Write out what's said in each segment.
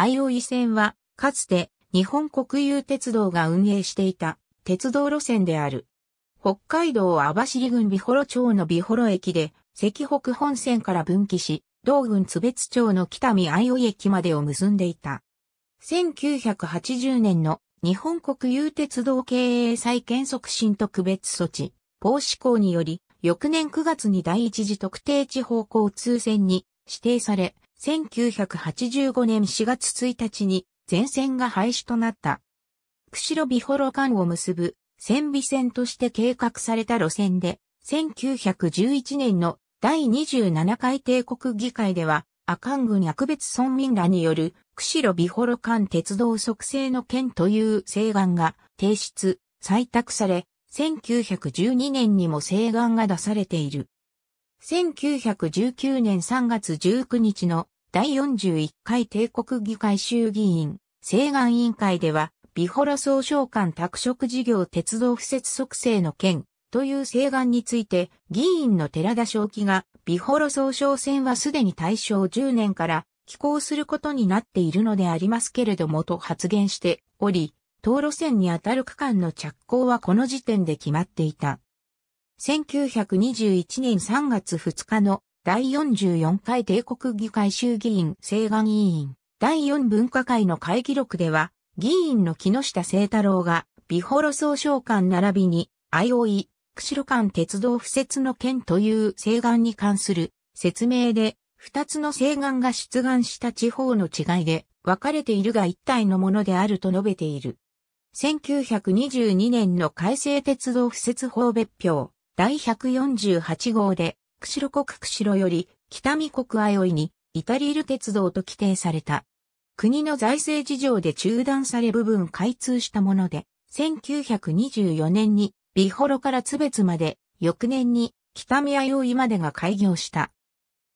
相生線は、かつて日本国有鉄道が運営していた鉄道路線である。北海道網走郡美幌町の美幌駅で、赤北本線から分岐し、道郡津別町の北見相生駅までを結んでいた。1980年の日本国有鉄道経営再建促進特別措置、法施行により、翌年9月に第一次特定地方交通線に指定され、1985年4月1日に全線が廃止となった。釧路美幌間を結ぶ線尾線として計画された路線で、1911年の第27回帝国議会では、阿寒郡薬別村民らによる釧路美幌間鉄道促成の件という請願が提出、採択され、1912年にも請願が出されている。1919年3月19日の第41回帝国議会衆議院請願委員会では、美幌総省間拓殖事業鉄道敷設促成の件という請願について、議員の寺田正樹が、美幌総省線はすでに対象10年から寄港することになっているのでありますけれどもと発言しており、道路線にあたる区間の着工はこの時点で決まっていた。1921年3月2日の第44回帝国議会衆議院請願委員第4文化会の会議録では議員の木下聖太郎が美幌総召喚並びに IOE 釧路間鉄道敷設の件という請願に関する説明で二つの請願が出願した地方の違いで分かれているが一体のものであると述べている。1922年の改正鉄道敷設法別表第148号で、釧路国釧路より北見国あよいにイタリール鉄道と規定された。国の財政事情で中断され部分開通したもので、1924年に美幌から津別まで、翌年に北見あよいまでが開業した。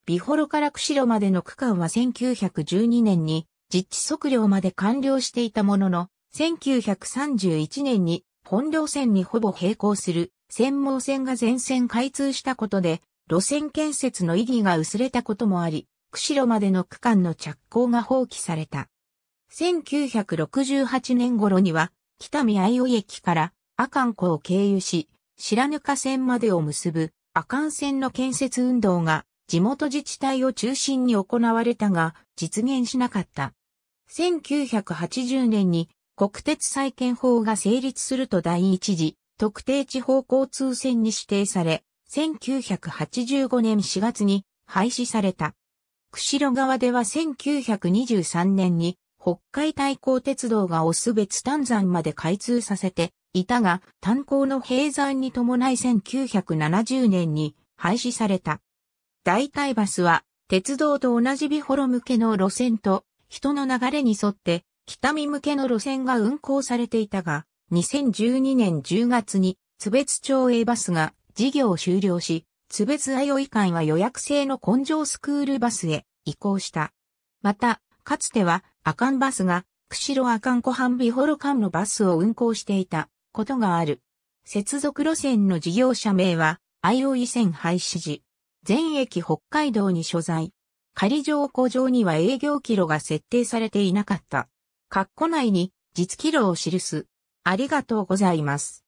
美幌から釧路までの区間は1912年に実地測量まで完了していたものの、1931年に本領線にほぼ並行する専門線が全線開通したことで、路線建設の意義が薄れたこともあり、釧路までの区間の着工が放棄された。1968年頃には、北見愛生駅から阿寒湖を経由し、白糠線までを結ぶ阿寒線の建設運動が地元自治体を中心に行われたが実現しなかった。1980年に国鉄再建法が成立すると第一次特定地方交通線に指定され、1985年4月に廃止された。釧路側では1923年に北海対港鉄道がオス別丹山まで開通させていたが、炭鉱の閉山に伴い1970年に廃止された。代替バスは鉄道と同じ美幌向けの路線と人の流れに沿って北見向けの路線が運行されていたが、2012年10月に、津別町 A バスが事業を終了し、津別弥い館は予約制の根性スクールバスへ移行した。また、かつては、阿寒バスが、釧路阿寒湖畔美幌間のバスを運行していたことがある。接続路線の事業者名は、愛 o い線廃止時。全駅北海道に所在。仮乗降場には営業キロが設定されていなかった。括弧内に実キロを記すありがとうございます。